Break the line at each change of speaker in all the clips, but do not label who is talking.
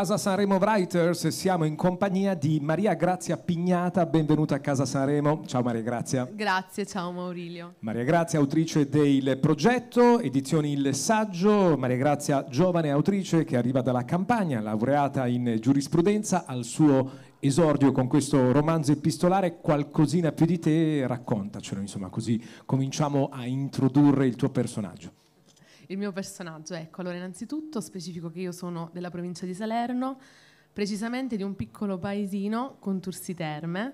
Casa Sanremo Writers siamo in compagnia di Maria Grazia Pignata, benvenuta a Casa Sanremo. Ciao Maria Grazia.
Grazie, ciao Maurilio.
Maria Grazia, autrice del progetto Edizioni Il Saggio, Maria Grazia, giovane autrice che arriva dalla campagna, laureata in giurisprudenza, al suo esordio con questo romanzo epistolare, qualcosina più di te, raccontacelo, insomma, così cominciamo a introdurre il tuo personaggio
il mio personaggio, ecco, allora innanzitutto specifico che io sono della provincia di Salerno, precisamente di un piccolo paesino con Tursi Terme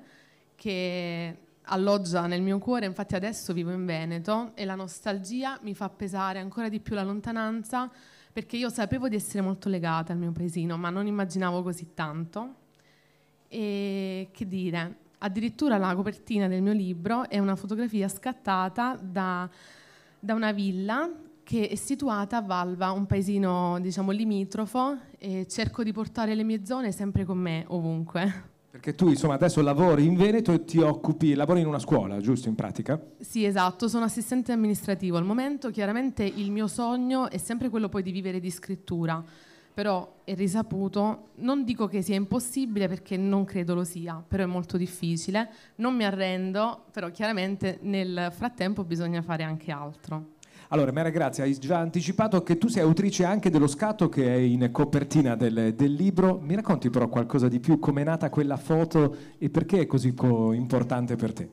che alloggia nel mio cuore, infatti adesso vivo in Veneto e la nostalgia mi fa pesare ancora di più la lontananza perché io sapevo di essere molto legata al mio paesino, ma non immaginavo così tanto. E che dire, addirittura la copertina del mio libro è una fotografia scattata da, da una villa che è situata a Valva, un paesino diciamo limitrofo e cerco di portare le mie zone sempre con me ovunque.
Perché tu insomma adesso lavori in Veneto e ti occupi, lavori in una scuola, giusto in pratica?
Sì, esatto, sono assistente amministrativo. Al momento chiaramente il mio sogno è sempre quello poi di vivere di scrittura, però è risaputo, non dico che sia impossibile perché non credo lo sia, però è molto difficile, non mi arrendo, però chiaramente nel frattempo bisogna fare anche altro.
Allora, Mara Grazia, hai già anticipato che tu sei autrice anche dello scatto che è in copertina del, del libro. Mi racconti però qualcosa di più? Com'è nata quella foto e perché è così importante per te?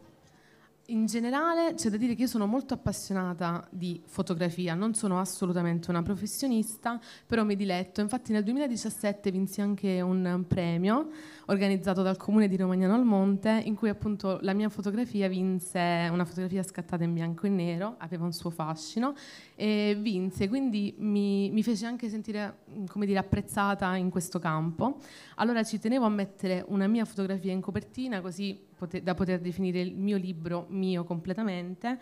In generale c'è da dire che io sono molto appassionata di fotografia, non sono assolutamente una professionista, però mi diletto. Infatti nel 2017 vinsi anche un premio organizzato dal comune di Romagnano al Monte in cui appunto la mia fotografia vinse una fotografia scattata in bianco e nero, aveva un suo fascino e vinse, quindi mi, mi fece anche sentire come dire, apprezzata in questo campo. Allora ci tenevo a mettere una mia fotografia in copertina così poter, da poter definire il mio libro mio completamente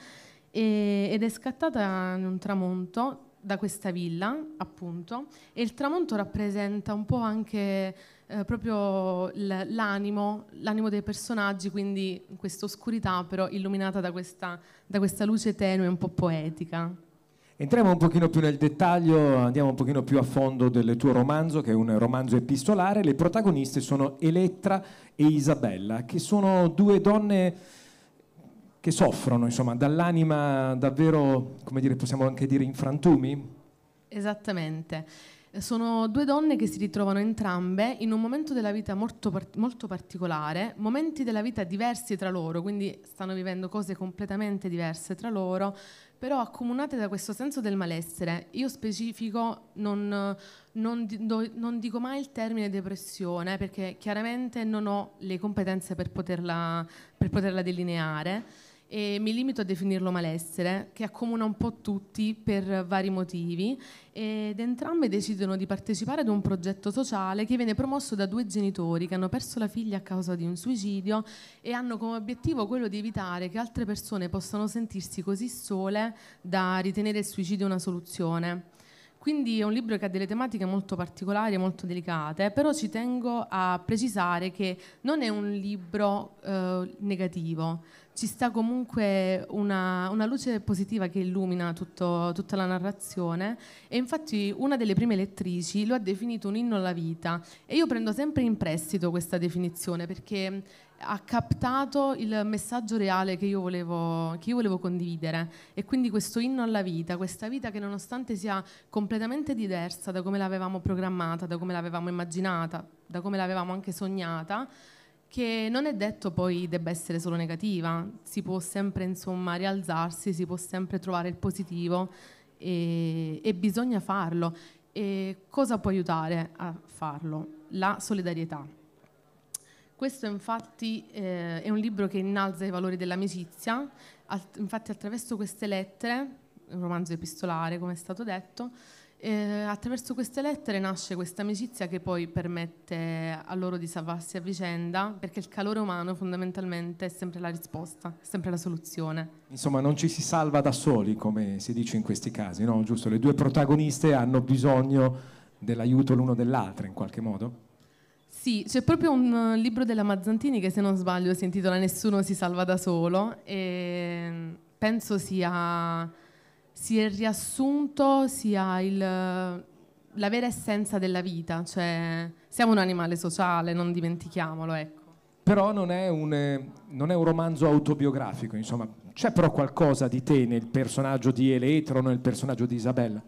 e, ed è scattata in un tramonto da questa villa, appunto, e il tramonto rappresenta un po' anche eh, proprio l'animo, l'animo dei personaggi, quindi questa oscurità però illuminata da questa, da questa luce tenue un po' poetica.
Entriamo un pochino più nel dettaglio, andiamo un pochino più a fondo del tuo romanzo, che è un romanzo epistolare. Le protagoniste sono Elettra e Isabella, che sono due donne che soffrono, insomma, dall'anima davvero, come dire, possiamo anche dire in frantumi?
Esattamente. Sono due donne che si ritrovano entrambe in un momento della vita molto, molto, particolare, momenti della vita diversi tra loro, quindi stanno vivendo cose completamente diverse tra loro, però accomunate da questo senso del malessere. Io specifico non, non, non dico mai il termine depressione perché chiaramente non ho le competenze per poterla, per poterla delineare e mi limito a definirlo malessere, che accomuna un po' tutti per vari motivi ed entrambe decidono di partecipare ad un progetto sociale che viene promosso da due genitori che hanno perso la figlia a causa di un suicidio e hanno come obiettivo quello di evitare che altre persone possano sentirsi così sole da ritenere il suicidio una soluzione. Quindi è un libro che ha delle tematiche molto particolari, molto delicate, però ci tengo a precisare che non è un libro eh, negativo, ci sta comunque una, una luce positiva che illumina tutto, tutta la narrazione e infatti una delle prime lettrici lo ha definito un inno alla vita e io prendo sempre in prestito questa definizione perché ha captato il messaggio reale che io, volevo, che io volevo condividere e quindi questo inno alla vita, questa vita che nonostante sia completamente diversa da come l'avevamo programmata, da come l'avevamo immaginata, da come l'avevamo anche sognata, che non è detto poi debba essere solo negativa, si può sempre insomma rialzarsi, si può sempre trovare il positivo e, e bisogna farlo. E cosa può aiutare a farlo? La solidarietà questo infatti eh, è un libro che innalza i valori dell'amicizia, Alt infatti attraverso queste lettere, un romanzo epistolare come è stato detto, eh, attraverso queste lettere nasce questa amicizia che poi permette a loro di salvarsi a vicenda, perché il calore umano fondamentalmente è sempre la risposta, è sempre la soluzione.
Insomma, non ci si salva da soli, come si dice in questi casi, no? Giusto? Le due protagoniste hanno bisogno dell'aiuto l'uno dell'altra in qualche modo?
Sì, c'è proprio un eh, libro della Mazzantini che se non sbaglio si intitola Nessuno si salva da solo e mm, penso sia, sia il riassunto, sia il, la vera essenza della vita, cioè siamo un animale sociale, non dimentichiamolo. Ecco.
Però non è, un, non è un romanzo autobiografico, insomma, c'è però qualcosa di te nel personaggio di Eletro, nel personaggio di Isabella?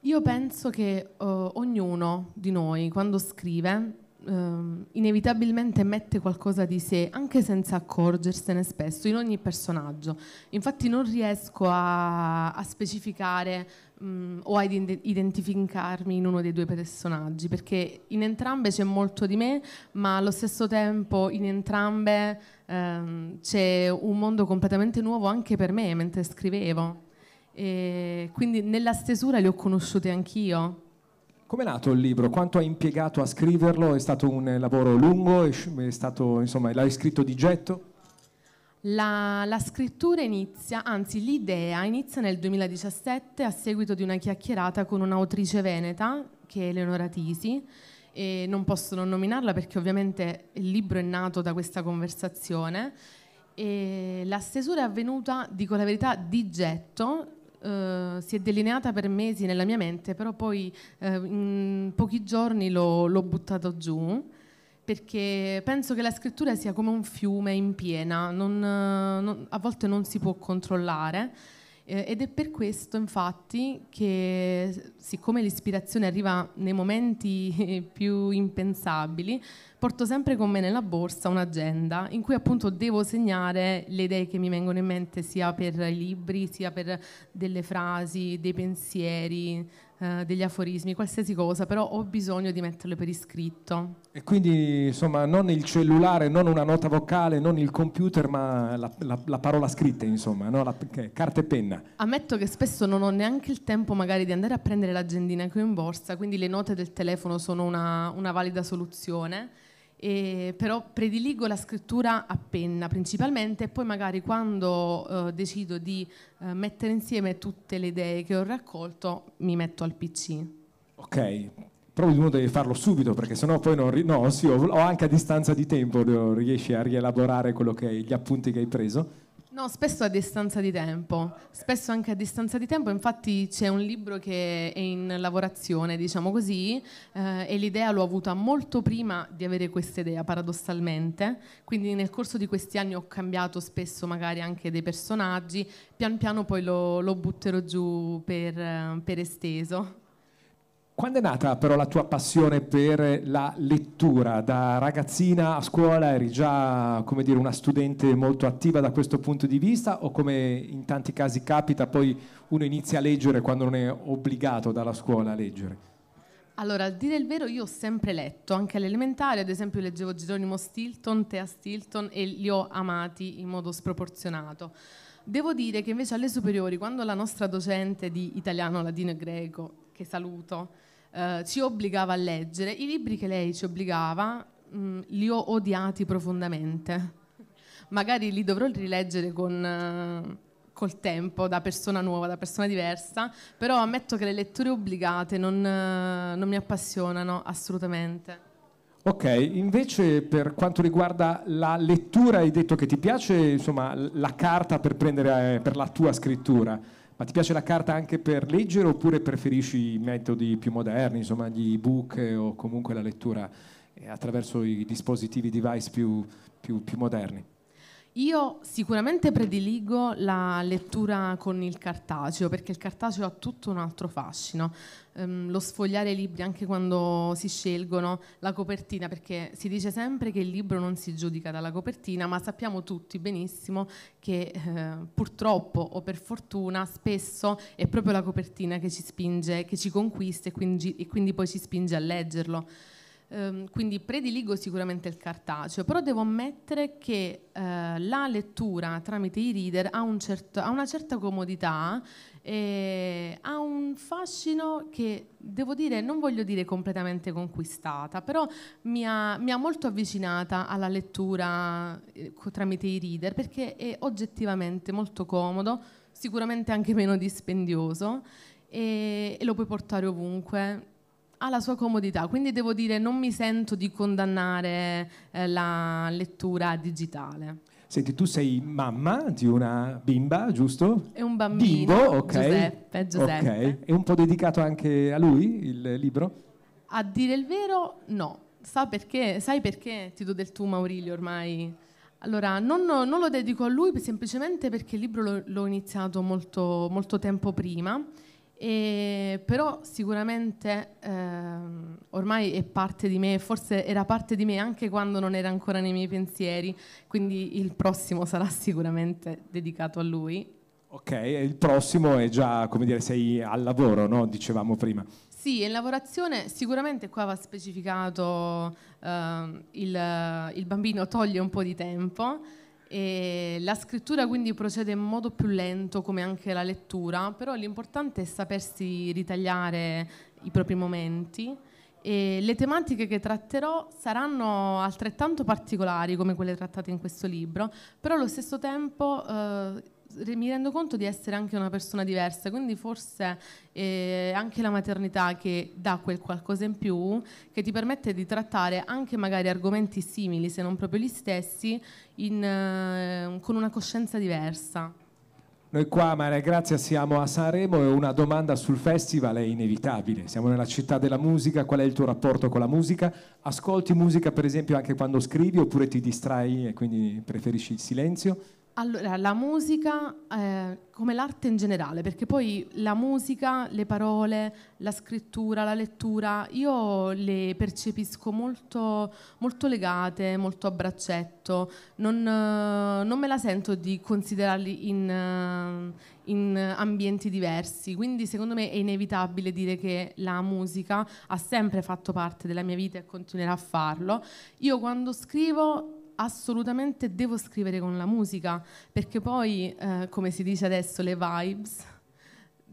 Io penso che uh, ognuno di noi quando scrive ehm, inevitabilmente mette qualcosa di sé, anche senza accorgersene spesso, in ogni personaggio. Infatti non riesco a, a specificare mh, mm, o a identificarmi in uno dei due personaggi, perché in entrambe c'è molto di me, ma allo stesso tempo in entrambe ehm, c'è un mondo completamente nuovo anche per me mentre scrivevo. E quindi nella stesura le ho conosciute anch'io Com'è
nato il libro? Quanto ha impiegato a scriverlo? È stato un lavoro lungo? È stato, insomma, l'hai scritto di getto?
La, la, scrittura inizia, anzi l'idea inizia nel 2017 a seguito di una chiacchierata con un'autrice veneta che è Eleonora Tisi e non posso non nominarla perché ovviamente il libro è nato da questa conversazione e la stesura è avvenuta, dico la verità, di getto eh, si è delineata per mesi nella mia mente, però poi eh, in pochi giorni l'ho, l'ho buttato giù perché penso che la scrittura sia come un fiume in piena, non, non, a volte non si può controllare eh, ed è per questo, infatti, che siccome l'ispirazione arriva nei momenti più impensabili, porto sempre con me nella borsa un'agenda in cui appunto devo segnare le idee che mi vengono in mente sia per i libri, sia per delle frasi, dei pensieri, eh, degli aforismi, qualsiasi cosa, però ho bisogno di metterle per iscritto.
E quindi insomma non il cellulare, non una nota vocale, non il computer, ma la, la, la parola scritta, insomma, no? la, che, carta e penna.
Ammetto che spesso non ho neanche il tempo magari di andare a prendere l'agendina che ho in borsa, quindi le note del telefono sono una, una valida soluzione e però prediligo la scrittura a penna principalmente e poi magari quando eh, decido di eh, mettere insieme tutte le idee che ho raccolto mi metto al PC.
Ok, proprio uno deve farlo subito perché sennò poi non... Ri- no, sì, o, anche a distanza di tempo riesci a rielaborare quello che hai, gli appunti che hai preso.
No, spesso a distanza di tempo, spesso anche a distanza di tempo, infatti c'è un libro che è in lavorazione, diciamo così, eh, e l'idea l'ho avuta molto prima di avere questa idea, paradossalmente, quindi nel corso di questi anni ho cambiato spesso magari anche dei personaggi, pian piano poi lo, lo butterò giù per, eh, per esteso.
Quando è nata però la tua passione per la lettura? Da ragazzina a scuola eri già dire, una studente molto attiva da questo punto di vista o come in tanti casi capita poi uno inizia a leggere quando non è obbligato dalla scuola a leggere?
Allora, a dire il vero io ho sempre letto, anche all'elementare ad esempio leggevo Geronimo Stilton, Thea Stilton e li ho amati in modo sproporzionato. Devo dire che invece alle superiori, quando la nostra docente di italiano, latino e greco che saluto, eh, ci obbligava a leggere, i libri che lei ci obbligava mh, mm, li ho odiati profondamente. Magari li dovrò rileggere con... Eh, col tempo, da persona nuova, da persona diversa, però ammetto che le letture obbligate non, eh, non, mi appassionano assolutamente.
Ok, invece per quanto riguarda la lettura, hai detto che ti piace insomma, la carta per, prendere, eh, per la tua scrittura. Ma ti piace la carta anche per leggere oppure preferisci i metodi più moderni, insomma gli ebook o comunque la lettura eh, attraverso i dispositivi device più, più, più moderni?
Io sicuramente prediligo la lettura con il cartaceo perché il cartaceo ha tutto un altro fascino. Um, lo sfogliare i libri anche quando si scelgono, la copertina, perché si dice sempre che il libro non si giudica dalla copertina, ma sappiamo tutti benissimo che eh, purtroppo o per fortuna spesso è proprio la copertina che ci spinge, che ci conquista e quindi, e quindi poi ci spinge a leggerlo ehm, quindi prediligo sicuramente il cartaceo, però devo ammettere che eh, la lettura tramite i reader ha, un certo, ha una certa comodità e ha un fascino che devo dire, non voglio dire completamente conquistata, però mi ha, mi ha molto avvicinata alla lettura eh, tramite i reader perché è oggettivamente molto comodo, sicuramente anche meno dispendioso e, e lo puoi portare ovunque ha la sua comodità, quindi devo dire non mi sento di condannare eh, la lettura digitale.
Senti, tu sei mamma di una bimba, giusto?
È un bambino, Bimbo, okay. Giuseppe, Giuseppe.
Okay. È un po' dedicato anche a lui il libro?
A dire il vero, no. Sa perché? Sai perché ti do del tu, Maurilio, ormai? Allora, non, non, lo dedico a lui semplicemente perché il libro l'ho, l'ho iniziato molto, molto tempo prima e, però sicuramente ehm, ormai è parte di me, forse era parte di me anche quando non era ancora nei miei pensieri, quindi il prossimo sarà sicuramente dedicato a lui.
Ok, il prossimo è già, come dire, sei al lavoro, no? dicevamo prima.
Sì, in lavorazione sicuramente qua va specificato ehm, il, il bambino toglie un po' di tempo, e la scrittura quindi procede in modo più lento come anche la lettura, però l'importante è sapersi ritagliare i propri momenti e le tematiche che tratterò saranno altrettanto particolari come quelle trattate in questo libro, però allo stesso tempo eh, mi rendo conto di essere anche una persona diversa, quindi forse è eh, anche la maternità che dà quel qualcosa in più, che ti permette di trattare anche magari argomenti simili, se non proprio gli stessi, in, eh, con una coscienza diversa.
Noi qua, Maria Grazia, siamo a Sanremo e una domanda sul festival è inevitabile. Siamo nella città della musica, qual è il tuo rapporto con la musica? Ascolti musica, per esempio, anche quando scrivi oppure ti distrai e quindi preferisci il silenzio?
Allora, la musica eh, come l'arte in generale, perché poi la musica, le parole, la scrittura, la lettura, io le percepisco molto, molto legate, molto a braccetto, non, eh, non, me la sento di considerarli in, eh, in ambienti diversi, quindi secondo me è inevitabile dire che la musica ha sempre fatto parte della mia vita e continuerà a farlo. Io quando scrivo assolutamente devo scrivere con la musica, perché poi, eh, come si dice adesso, le vibes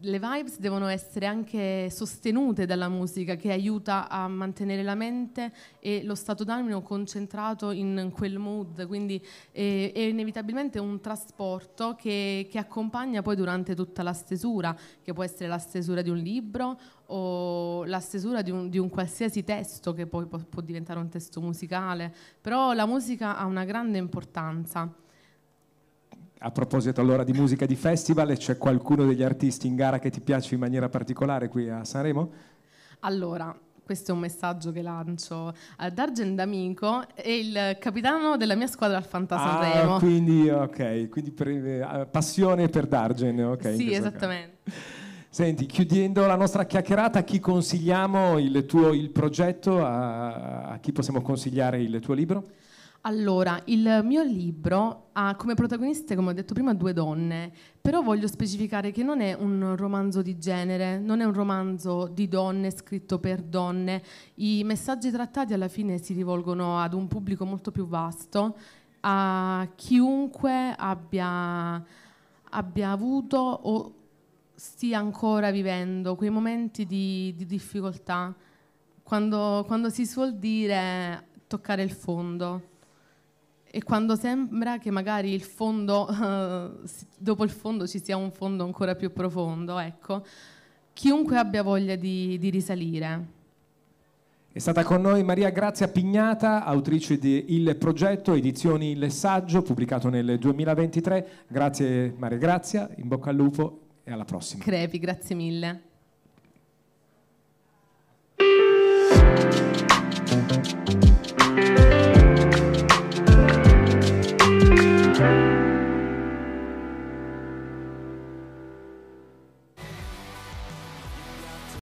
le vibes devono essere anche sostenute dalla musica che aiuta a mantenere la mente e lo stato d'animo concentrato in quel mood, quindi è, eh, è inevitabilmente un trasporto che, che, accompagna poi durante tutta la stesura, che può essere la stesura di un libro o la stesura di un, di un qualsiasi testo che poi può, può diventare un testo musicale, però la musica ha una grande importanza.
A proposito allora di musica di festival, c'è qualcuno degli artisti in gara che ti piace in maniera particolare qui a Sanremo?
Allora, questo è un messaggio che lancio ad eh, D'Amico, è il capitano della mia squadra al Fantasanremo. Ah,
quindi, ok, quindi per, eh, passione per Dargen, ok. Sì, esattamente. Caso. Senti, chiudendo la nostra chiacchierata, a chi consigliamo il tuo il progetto, a, a chi possiamo consigliare il tuo libro?
Allora, il mio libro ha come protagoniste, come ho detto prima, due donne, però voglio specificare che non è un romanzo di genere, non è un romanzo di donne scritto per donne. I messaggi trattati alla fine si rivolgono ad un pubblico molto più vasto, a chiunque abbia, abbia avuto o stia ancora vivendo quei momenti di, di difficoltà, quando, quando si suol dire toccare il fondo. E quando sembra che magari il fondo, eh, dopo il fondo ci sia un fondo ancora più profondo, ecco, chiunque abbia voglia di, di risalire.
È stata con noi Maria Grazia Pignata, autrice di Il Progetto, edizioni Il Saggio, pubblicato nel 2023. Grazie Maria Grazia, in bocca al lupo e alla prossima.
Crepi, grazie mille.